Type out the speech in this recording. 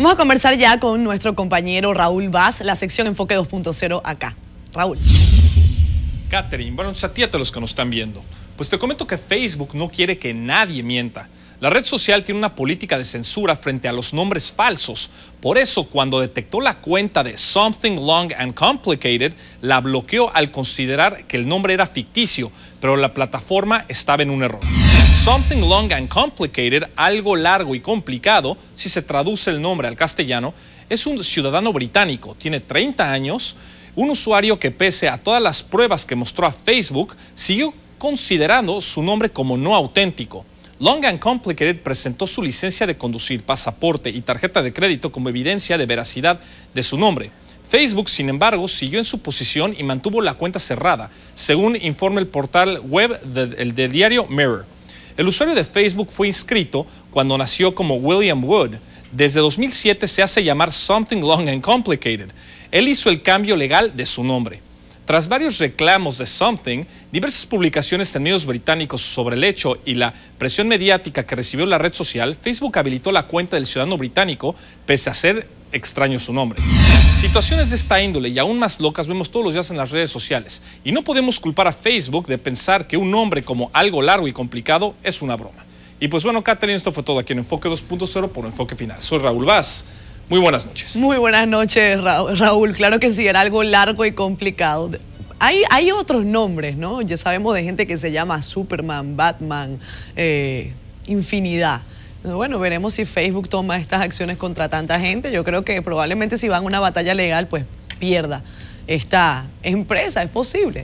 Vamos a conversar ya con nuestro compañero Raúl Vaz, la sección Enfoque 2.0 acá. Raúl. Catherine, bueno, a a los que nos están viendo. Pues te comento que Facebook no quiere que nadie mienta. La red social tiene una política de censura frente a los nombres falsos. Por eso, cuando detectó la cuenta de Something Long and Complicated, la bloqueó al considerar que el nombre era ficticio, pero la plataforma estaba en un error. Something long and complicated, algo largo y complicado, si se traduce el nombre al castellano, es un ciudadano británico, tiene 30 años, un usuario que pese a todas las pruebas que mostró a Facebook, siguió considerando su nombre como no auténtico. Long and Complicated presentó su licencia de conducir, pasaporte y tarjeta de crédito como evidencia de veracidad de su nombre. Facebook, sin embargo, siguió en su posición y mantuvo la cuenta cerrada, según informa el portal web del diario Mirror. El usuario de Facebook fue inscrito cuando nació como William Wood. Desde 2007 se hace llamar Something Long and Complicated. Él hizo el cambio legal de su nombre. Tras varios reclamos de Something, diversas publicaciones en medios británicos sobre el hecho y la presión mediática que recibió la red social, Facebook habilitó la cuenta del ciudadano británico pese a ser extraño su nombre. Situaciones de esta índole y aún más locas vemos todos los días en las redes sociales y no podemos culpar a Facebook de pensar que un nombre como algo largo y complicado es una broma. Y pues bueno, Catherine, esto fue todo aquí en Enfoque 2.0 por Enfoque Final. Soy Raúl Vaz. Muy buenas noches. Muy buenas noches, Raúl. Claro que sí, era algo largo y complicado. Hay, hay otros nombres, ¿no? Ya sabemos de gente que se llama Superman, Batman, eh, infinidad. Bueno, veremos si Facebook toma estas acciones contra tanta gente. Yo creo que probablemente si van a una batalla legal, pues pierda esta empresa. Es posible.